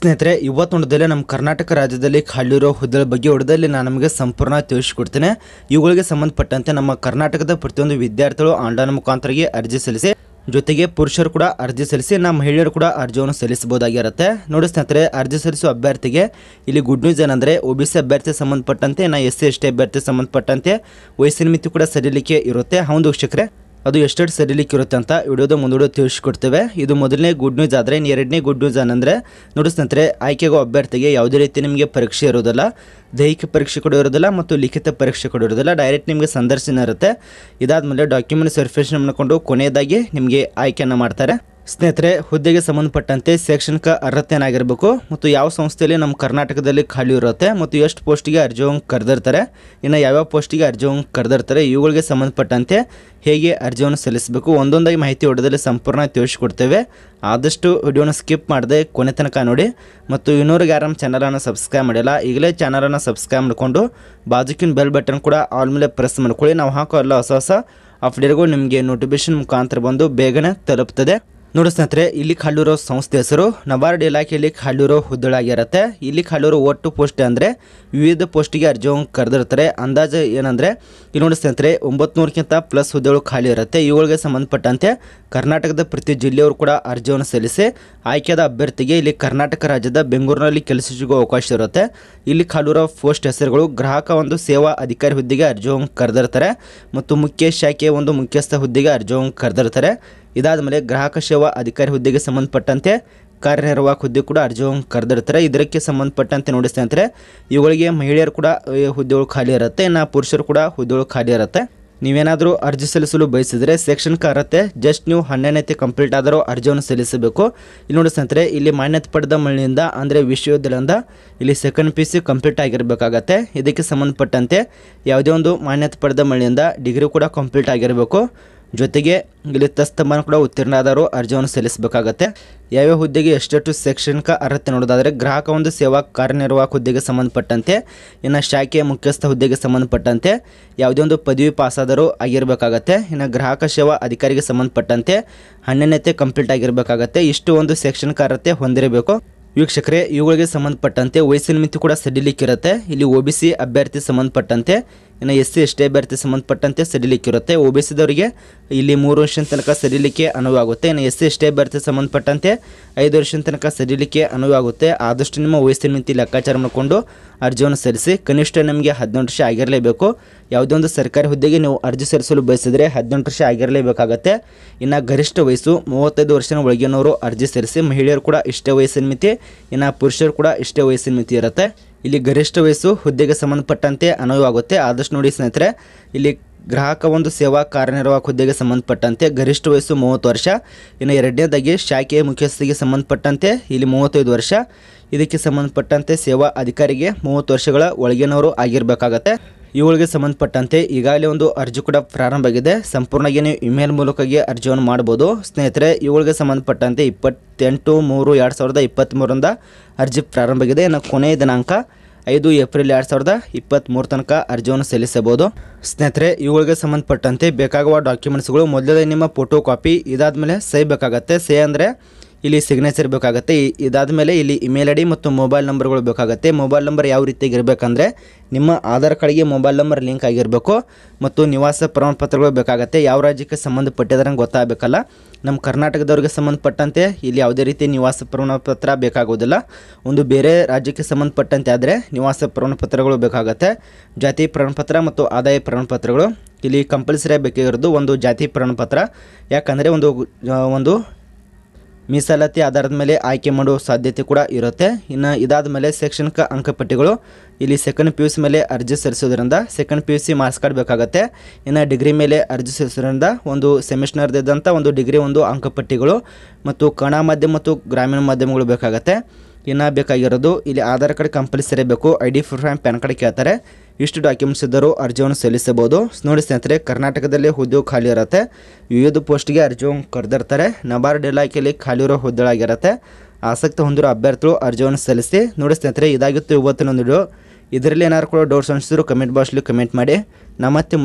ಸ್ನೇಹಿತರೆ ಇವತ್ತೊಂದಲ್ಲೇ ನಮ್ಮ ಕರ್ನಾಟಕ ರಾಜ್ಯದಲ್ಲಿ ಖಾಲಿರೋ ಹುದ್ದೆಗಳ ಬಗ್ಗೆ ಹೊಡೆದಲ್ಲಿ ನಾನು ನಮಗೆ ಸಂಪೂರ್ಣ ತಿಳಿಸಿಕೊಡ್ತೇನೆ ಇವುಗಳಿಗೆ ಸಂಬಂಧಪಟ್ಟಂತೆ ನಮ್ಮ ಕರ್ನಾಟಕದ ಪ್ರತಿಯೊಂದು ವಿದ್ಯಾರ್ಥಿಗಳು ಆನ್ಲೈನ್ ಮುಖಾಂತರಗೆ ಅರ್ಜಿ ಸಲ್ಲಿಸಿ ಜೊತೆಗೆ ಪುರುಷರು ಕೂಡ ಅರ್ಜಿ ಸಲ್ಲಿಸಿ ನಮ್ಮ ಮಹಿಳೆಯರು ಕೂಡ ಅರ್ಜಿಯನ್ನು ಸಲ್ಲಿಸಬಹುದಾಗಿರುತ್ತೆ ನೋಡಿ ಸ್ನೇಹಿತರೆ ಅರ್ಜಿ ಸಲ್ಲಿಸುವ ಅಭ್ಯರ್ಥಿಗೆ ಇಲ್ಲಿ ಗುಡ್ ನ್ಯೂಸ್ ಏನಂದ್ರೆ ಒ ಬಿ ಸಿ ಅಭ್ಯರ್ಥಿ ಸಂಬಂಧಪಟ್ಟಂತೆ ನಾ ಎಸ್ ಸಿ ಎಸ್ ಟಿ ಅಭ್ಯರ್ಥಿ ಸಂಬಂಧಪಟ್ಟಂತೆ ವಯಸ್ಸಿನ ಮಿತಿ ಕೂಡ ಸರಿಲಿಕ್ಕೆ ಇರುತ್ತೆ ಹೌದು ವೀಕ್ಷಕರೇ ಅದು ಎಷ್ಟೆಷ್ಟು ಸರಿಲಿಕ್ಕಿರುತ್ತೆ ಅಂತ ವಿಡಿಯೋದ ಮುಂದೂಡೋ ತಿಳಿಸ್ಕೊಡ್ತೇವೆ ಇದು ಮೊದಲನೇ ಗುಡ್ ನ್ಯೂಸ್ ಆದರೆ ಇನ್ನು ಎರಡನೇ ಗುಡ್ ನ್ಯೂಸ್ ಏನಂದರೆ ನೋಡಿಸ್ತಂತೆ ನಂತರ ಆಯ್ಕೆಗೋ ಅಭ್ಯರ್ಥಿಗೆ ಯಾವುದೇ ರೀತಿ ನಿಮಗೆ ಪರೀಕ್ಷೆ ಇರೋದಿಲ್ಲ ದೈಹಿಕ ಪರೀಕ್ಷೆ ಕೂಡ ಇರೋದಿಲ್ಲ ಮತ್ತು ಲಿಖಿತ ಪರೀಕ್ಷೆ ಕೂಡ ಇರೋದಿಲ್ಲ ಡೈರೆಕ್ಟ್ ನಿಮಗೆ ಸಂದರ್ಶನ ಇರುತ್ತೆ ಇದಾದ ಮೇಲೆ ಸರ್ಫೇಷನ್ ಮಾಡಿಕೊಂಡು ಕೊನೆಯದಾಗಿ ನಿಮಗೆ ಆಯ್ಕೆಯನ್ನು ಮಾಡ್ತಾರೆ ಸ್ನೇಹಿತರೆ ಹುದ್ದೆಗೆ ಸಂಬಂಧಪಟ್ಟಂತೆ ಶೈಕ್ಷಣಿಕ ಅರ್ಹತೆಯನ್ನಾಗಿರಬೇಕು ಮತ್ತು ಯಾವ ಸಂಸ್ಥೆಯಲ್ಲಿ ನಮ್ಮ ಕರ್ನಾಟಕದಲ್ಲಿ ಖಾಲಿ ಇರುತ್ತೆ ಮತ್ತು ಎಷ್ಟು ಪೋಸ್ಟಿಗೆ ಹೋಗಿ ಕರೆದಿರ್ತಾರೆ ಇನ್ನು ಯಾವ್ಯಾವ ಪೋಸ್ಟಿಗೆ ಹೋಗಿ ಕರೆದಿರ್ತಾರೆ ಇವುಗಳಿಗೆ ಸಂಬಂಧಪಟ್ಟಂತೆ ಹೇಗೆ ಅರ್ಜಿಯನ್ನು ಸಲ್ಲಿಸಬೇಕು ಒಂದೊಂದಾಗಿ ಮಾಹಿತಿ ಹೊಡೆದಲ್ಲಿ ಸಂಪೂರ್ಣ ತಿಳಿಸಿಕೊಡ್ತೇವೆ ಆದಷ್ಟು ವಿಡಿಯೋನ ಸ್ಕಿಪ್ ಮಾಡದೆ ಕೊನೆ ತನಕ ನೋಡಿ ಮತ್ತು ಇನ್ನೂರಿಗೆ ಯಾರು ನಮ್ಮ ಚಾನಲನ್ನು ಸಬ್ಸ್ಕ್ರೈಬ್ ಮಾಡಿಲ್ಲ ಈಗಲೇ ಚಾನಲನ್ನು ಸಬ್ಸ್ಕ್ರೈಬ್ ಮಾಡಿಕೊಂಡು ಬಾಜುಕಿನ ಬೆಲ್ ಬಟನ್ ಕೂಡ ಆಲ್ಮೇಲೆ ಪ್ರೆಸ್ ಮಾಡ್ಕೊಳ್ಳಿ ನಾವು ಹಾಕೋ ಎಲ್ಲ ಹೊಸ ಹೊಸ ಅಪ್ಡೇಟ್ಗಳು ನಿಮಗೆ ನೋಟಿಫಿಕೇಶನ್ ಮುಖಾಂತರ ಬಂದು ಬೇಗನೆ ತಲುಪ್ತದೆ ನೋಡಿ ಸ್ನೇಹಿತರೆ ಇಲ್ಲಿ ಖಾಲಿರೋ ಸಂಸ್ಥೆ ಹೆಸರು ನಬಾರ್ಡ್ ಇಲಾಖೆಯಲ್ಲಿ ಕಾಲಿರೋ ಹುದ್ದಳಾಗಿರುತ್ತೆ ಇಲ್ಲಿ ಕಾಲಿರೋ ಒಟ್ಟು ಪೋಸ್ಟ್ ಅಂದರೆ ವಿವಿಧ ಪೋಸ್ಟಿಗೆ ಅರ್ಜಿಯನ್ನು ಕರೆದಿರ್ತಾರೆ ಅಂದಾಜು ಏನಂದರೆ ಇಲ್ಲಿ ನೋಡಿ ಸ್ನೇಹಿತರೆ ಒಂಬತ್ತು ಪ್ಲಸ್ ಹುದ್ದೆಗಳು ಖಾಲಿ ಇರುತ್ತೆ ಇವುಗಳಿಗೆ ಸಂಬಂಧಪಟ್ಟಂತೆ ಕರ್ನಾಟಕದ ಪ್ರತಿ ಜಿಲ್ಲೆಯವರು ಕೂಡ ಅರ್ಜಿಯನ್ನು ಸಲ್ಲಿಸಿ ಆಯ್ಕೆಯಾದ ಅಭ್ಯರ್ಥಿಗೆ ಇಲ್ಲಿ ಕರ್ನಾಟಕ ರಾಜ್ಯದ ಬೆಂಗಳೂರಿನಲ್ಲಿ ಕೆಲಸ ಸಿಗುವ ಅವಕಾಶ ಇರುತ್ತೆ ಇಲ್ಲಿ ಖಾಲಿರೋ ಪೋಸ್ಟ್ ಹೆಸರುಗಳು ಗ್ರಾಹಕ ಒಂದು ಸೇವಾ ಅಧಿಕಾರಿ ಹುದ್ದೆಗೆ ಅರ್ಜಿಯನ್ನು ಕರೆದಿರ್ತಾರೆ ಮತ್ತು ಮುಖ್ಯ ಶಾಖೆಯ ಒಂದು ಮುಖ್ಯಸ್ಥ ಹುದ್ದೆಗೆ ಅರ್ಜಿಯನ್ನು ಕರೆದಿರ್ತಾರೆ ಇದಾದ ಮೇಲೆ ಗ್ರಾಹಕ ಸೇವಾ ಅಧಿಕಾರಿ ಹುದ್ದೆಗೆ ಸಂಬಂಧಪಟ್ಟಂತೆ ಕಾರ್ಯನಿರ್ವಾಹಕ ಹುದ್ದೆ ಕೂಡ ಅರ್ಜಿಯನ್ನು ಕರೆದಿರ್ತಾರೆ ಇದಕ್ಕೆ ಸಂಬಂಧಪಟ್ಟಂತೆ ನೋಡಿ ಸ್ನೇಹಿತರೆ ಇವುಗಳಿಗೆ ಮಹಿಳೆಯರು ಕೂಡ ಹುದ್ದೆಗಳು ಖಾಲಿ ಇರುತ್ತೆ ಇನ್ನು ಪುರುಷರು ಕೂಡ ಹುದ್ದೆಗಳು ಖಾಲಿ ಇರುತ್ತೆ ನೀವೇನಾದರೂ ಅರ್ಜಿ ಸಲ್ಲಿಸಲು ಬಯಸಿದರೆ ಸೆಕ್ಷನ್ಗೆ ಅರ್ಹತೆ ಜಸ್ಟ್ ನೀವು ಹನ್ನೆರಡನೇತಿ ಕಂಪ್ಲೀಟ್ ಆದರೂ ಅರ್ಜಿಯನ್ನು ಸಲ್ಲಿಸಬೇಕು ಇಲ್ಲಿ ನೋಡಿ ಸ್ನೇಹಿತರೆ ಇಲ್ಲಿ ಮಾನ್ಯತೆ ಪಡೆದ ಮಳೆಯಿಂದ ಅಂದರೆ ವಿಶ್ವವಿದ್ಯಾಲಯದಿಂದ ಇಲ್ಲಿ ಸೆಕೆಂಡ್ ಪಿ ಸಿ ಕಂಪ್ಲೀಟ್ ಆಗಿರಬೇಕಾಗತ್ತೆ ಇದಕ್ಕೆ ಸಂಬಂಧಪಟ್ಟಂತೆ ಯಾವುದೇ ಒಂದು ಮಾನ್ಯತೆ ಪಡೆದ ಮಳೆಯಿಂದ ಡಿಗ್ರಿ ಕೂಡ ಕಂಪ್ಲೀಟ್ ಆಗಿರಬೇಕು ಜೊತೆಗೆ ಇಲ್ಲಿ ಸ್ತಂಭನ ಕೂಡ ಉತ್ತೀರ್ಣಾದರೂ ಅರ್ಜಿಯನ್ನು ಸಲ್ಲಿಸಬೇಕಾಗತ್ತೆ ಯಾವ್ಯಾವ ಹುದ್ದೆಗೆ ಎಷ್ಟೆಷ್ಟು ಶೈಕ್ಷಣಿಕ ಅರ್ಹತೆ ನೋಡೋದಾದರೆ ಗ್ರಾಹಕ ಒಂದು ಸೇವಾ ಕಾರ್ಯನಿರ್ವಾಹಕ ಹುದ್ದೆಗೆ ಸಂಬಂಧಪಟ್ಟಂತೆ ಇನ್ನು ಶಾಖೆಯ ಮುಖ್ಯಸ್ಥ ಹುದ್ದೆಗೆ ಸಂಬಂಧಪಟ್ಟಂತೆ ಯಾವುದೇ ಒಂದು ಪದವಿ ಪಾಸಾದರೂ ಆಗಿರಬೇಕಾಗತ್ತೆ ಇನ್ನು ಗ್ರಾಹಕ ಸೇವಾ ಅಧಿಕಾರಿಗೆ ಸಂಬಂಧಪಟ್ಟಂತೆ ಹನ್ನೆರಡನೇ ಕಂಪ್ಲೀಟ್ ಆಗಿರಬೇಕಾಗತ್ತೆ ಇಷ್ಟು ಒಂದು ಶೈಕ್ಷಣಿಕ ಅರ್ಹತೆ ಹೊಂದಿರಬೇಕು ವೀಕ್ಷಕರೇ ಇವುಗಳಿಗೆ ಸಂಬಂಧಪಟ್ಟಂತೆ ವಯಸ್ಸಿನ ಮಿತಿ ಕೂಡ ಸಡಿಲಿಕ್ಕಿರುತ್ತೆ ಇಲ್ಲಿ ಒ ಬಿ ಸಿ ಅಭ್ಯರ್ಥಿ ಸಂಬಂಧಪಟ್ಟಂತೆ ಇನ್ನು ಎಸ್ ಸಿ ಎಸ್ ಟಿ ಅಭ್ಯರ್ಥಿ ಸಂಬಂಧಪಟ್ಟಂತೆ ಇರುತ್ತೆ ಒ ಬಿ ಸಿದವರಿಗೆ ಇಲ್ಲಿ ಮೂರು ವರ್ಷದ ತನಕ ಸಡಿಲಿಕ್ಕೆ ಅನುವಾಗುತ್ತೆ ಇನ್ನು ಎಸ್ ಸಿ ಎಸ್ ಟಿ ಅಭ್ಯರ್ಥಿ ಸಂಬಂಧಪಟ್ಟಂತೆ ಐದು ವರ್ಷದ ತನಕ ಸಡಿಲಿಕ್ಕೆ ಅನುವಾಗುತ್ತೆ ಆದಷ್ಟು ನಿಮ್ಮ ವಯಸ್ಸಿನ ಮಿತಿ ಲೆಕ್ಕಾಚಾರ ಮಾಡಿಕೊಂಡು ಅರ್ಜಿಯನ್ನು ಸಲ್ಲಿಸಿ ಕನಿಷ್ಠ ನಿಮಗೆ ಹದಿನೆಂಟು ವರ್ಷ ಆಗಿರಲೇಬೇಕು ಯಾವುದೇ ಒಂದು ಸರ್ಕಾರಿ ಹುದ್ದೆಗೆ ನೀವು ಅರ್ಜಿ ಸಲ್ಲಿಸಲು ಬಯಸಿದರೆ ಹದಿನೆಂಟು ವರ್ಷ ಆಗಿರಲೇಬೇಕಾಗತ್ತೆ ಇನ್ನು ಗರಿಷ್ಠ ವಯಸ್ಸು ಮೂವತ್ತೈದು ವರ್ಷದ ಒಳಗಿನವರು ಅರ್ಜಿ ಸಲ್ಲಿಸಿ ಮಹಿಳೆಯರು ಕೂಡ ಇಷ್ಟೇ ವಯಸ್ಸಿನ ಮಿತಿ ಇನ್ನು ಪುರುಷರು ಕೂಡ ಇಷ್ಟೇ ವಯಸ್ಸಿನ ಮಿತಿ ಇರುತ್ತೆ ಇಲ್ಲಿ ಗರಿಷ್ಠ ವಯಸ್ಸು ಹುದ್ದೆಗೆ ಸಂಬಂಧಪಟ್ಟಂತೆ ಅನುವಾಗುತ್ತೆ ಆದಷ್ಟು ನೋಡಿ ಸ್ನೇಹಿತರೆ ಇಲ್ಲಿ ಗ್ರಾಹಕ ಒಂದು ಸೇವಾ ಕಾರ್ಯನಿರ್ವಾಹಕ ಹುದ್ದೆಗೆ ಸಂಬಂಧಪಟ್ಟಂತೆ ಗರಿಷ್ಠ ವಯಸ್ಸು ಮೂವತ್ತು ವರ್ಷ ಇನ್ನು ಎರಡನೇದಾಗಿ ಶಾಖೆಯ ಮುಖ್ಯಸ್ಥರಿಗೆ ಸಂಬಂಧಪಟ್ಟಂತೆ ಇಲ್ಲಿ ಮೂವತ್ತೈದು ವರ್ಷ ಇದಕ್ಕೆ ಸಂಬಂಧಪಟ್ಟಂತೆ ಸೇವಾ ಅಧಿಕಾರಿಗೆ ಮೂವತ್ತು ವರ್ಷಗಳ ಒಳಗಿನವರು ಆಗಿರಬೇಕಾಗತ್ತೆ ಇವುಗಳಿಗೆ ಸಂಬಂಧಪಟ್ಟಂತೆ ಈಗಾಗಲೇ ಒಂದು ಅರ್ಜಿ ಕೂಡ ಪ್ರಾರಂಭ ಆಗಿದೆ ಸಂಪೂರ್ಣವಾಗಿ ನೀವು ಇಮೇಲ್ ಮೂಲಕವಾಗಿ ಅರ್ಜಿಯನ್ನು ಮಾಡ್ಬೋದು ಸ್ನೇಹಿತರೆ ಇವುಗಳಿಗೆ ಸಂಬಂಧಪಟ್ಟಂತೆ ಇಪ್ಪತ್ತೆಂಟು ಮೂರು ಎರಡು ಸಾವಿರದ ಇಪ್ಪತ್ತ್ಮೂರರಿಂದ ಅರ್ಜಿ ಪ್ರಾರಂಭ ಆಗಿದೆ ಇನ್ನು ಕೊನೆಯ ದಿನಾಂಕ ಐದು ಏಪ್ರಿಲ್ ಎರಡು ಸಾವಿರದ ಇಪ್ಪತ್ತ್ಮೂರು ತನಕ ಅರ್ಜಿಯನ್ನು ಸಲ್ಲಿಸಬಹುದು ಸ್ನೇಹಿತರೆ ಇವುಗಳಿಗೆ ಸಂಬಂಧಪಟ್ಟಂತೆ ಬೇಕಾಗುವ ಡಾಕ್ಯುಮೆಂಟ್ಸ್ಗಳು ಮೊದಲೇ ನಿಮ್ಮ ಫೋಟೋ ಕಾಪಿ ಇದಾದ ಮೇಲೆ ಸಹಿ ಬೇಕಾಗತ್ತೆ ಸಹಿ ಅಂದರೆ ಇಲ್ಲಿ ಸಿಗ್ನೇಚರ್ ಬೇಕಾಗುತ್ತೆ ಇದಾದ ಮೇಲೆ ಇಲ್ಲಿ ಇಮೇಲ್ ಐ ಡಿ ಮತ್ತು ಮೊಬೈಲ್ ನಂಬರ್ಗಳು ಬೇಕಾಗುತ್ತೆ ಮೊಬೈಲ್ ನಂಬರ್ ಯಾವ ರೀತಿಯಾಗಿ ಇರಬೇಕಂದ್ರೆ ನಿಮ್ಮ ಆಧಾರ್ ಕಾರ್ಡ್ಗೆ ಮೊಬೈಲ್ ನಂಬರ್ ಲಿಂಕ್ ಆಗಿರಬೇಕು ಮತ್ತು ನಿವಾಸ ಪ್ರಮಾಣಪತ್ರಗಳು ಬೇಕಾಗುತ್ತೆ ಯಾವ ರಾಜ್ಯಕ್ಕೆ ಸಂಬಂಧಪಟ್ಟಿದ್ರೆ ಗೊತ್ತಾಗಬೇಕಲ್ಲ ನಮ್ಮ ಕರ್ನಾಟಕದವ್ರಿಗೆ ಸಂಬಂಧಪಟ್ಟಂತೆ ಇಲ್ಲಿ ಯಾವುದೇ ರೀತಿ ನಿವಾಸ ಪ್ರಮಾಣಪತ್ರ ಬೇಕಾಗೋದಿಲ್ಲ ಒಂದು ಬೇರೆ ರಾಜ್ಯಕ್ಕೆ ಸಂಬಂಧಪಟ್ಟಂತೆ ಆದರೆ ನಿವಾಸ ಪ್ರಮಾಣಪತ್ರಗಳು ಬೇಕಾಗುತ್ತೆ ಜಾತಿ ಪ್ರಮಾಣಪತ್ರ ಮತ್ತು ಆದಾಯ ಪ್ರಮಾಣಪತ್ರಗಳು ಇಲ್ಲಿ ಕಂಪಲ್ಸರಿ ಬೇಕಾಗಿರೋದು ಒಂದು ಜಾತಿ ಪ್ರಮಾಣಪತ್ರ ಯಾಕಂದರೆ ಒಂದು ಒಂದು ಮೀಸಲಾತಿ ಆಧಾರದ ಮೇಲೆ ಆಯ್ಕೆ ಮಾಡುವ ಸಾಧ್ಯತೆ ಕೂಡ ಇರುತ್ತೆ ಇನ್ನು ಇದಾದ ಮೇಲೆ ಶೈಕ್ಷಣಿಕ ಅಂಕಪಟ್ಟಿಗಳು ಇಲ್ಲಿ ಸೆಕೆಂಡ್ ಪಿ ಯು ಸಿ ಮೇಲೆ ಅರ್ಜಿ ಸಲ್ಲಿಸೋದ್ರಿಂದ second P U C marks card ಬೇಕಾಗುತ್ತೆ ಇನ್ನು ಡಿಗ್ರಿ ಮೇಲೆ ಅರ್ಜಿ ಸಲ್ಲಿಸೋದ್ರಿಂದ ಒಂದು ಸೆಮಿಸ್ಟರ್ದಿದ್ದಂಥ ಒಂದು ಡಿಗ್ರಿ ಒಂದು ಅಂಕಪಟ್ಟಿಗಳು ಮತ್ತು ಕಣ ಮಾಧ್ಯಮ ಮತ್ತು ಗ್ರಾಮೀಣ ಮಾಧ್ಯಮಗಳು ಬೇಕಾಗುತ್ತೆ ಇನ್ನು ಬೇಕಾಗಿರೋದು ಇಲ್ಲಿ ಆಧಾರ್ ಕಾರ್ಡ್ ಕಂಪಲ್ಸರಿ ಬೇಕು I D proof and PAN card ಕೇಳ್ತಾರೆ ಇಷ್ಟು ಡಾಕ್ಯುಮೆಂಟ್ಸ್ ಇದ್ದರೂ ಅರ್ಜಿಯನ್ನು ಸಲ್ಲಿಸಬಹುದು ನೋಡಿ ಸ್ನೇಹಿತರೆ ಕರ್ನಾಟಕದಲ್ಲಿ ಹುದ್ದೆ ಖಾಲಿ ಇರುತ್ತೆ ವಿವಿಧ ಪೋಸ್ಟ್ಗೆ ಅರ್ಜಿಯನ್ನು ಕರೆದಿರ್ತಾರೆ ನಬಾರ್ಡ್ ಇಲಾಖೆಯಲ್ಲಿ ಖಾಲಿ ಇರೋ ಹುದ್ದೆಗಳಾಗಿರುತ್ತೆ ಆಸಕ್ತಿ ಹೊಂದಿರೋ ಅಭ್ಯರ್ಥಿಗಳು ಅರ್ಜಿಯನ್ನು ಸಲ್ಲಿಸಿ ನೋಡಿ ಸ್ನೇಹಿತರೆ ಇದಾಗಿತ್ತು ಇವತ್ತಿನ ಒಂದು ಇದರಲ್ಲಿ ಏನಾರು ಕೂಡ ಡೌಟ್ಸ್ ಅನಿಸಿದ್ರು ಕಮೆಂಟ್ ಬಾಕ್ಸ್ಲಿ ಕಮೆಂಟ್ ಮಾಡಿ ನಮ್ಮ ಮತ್ತೆ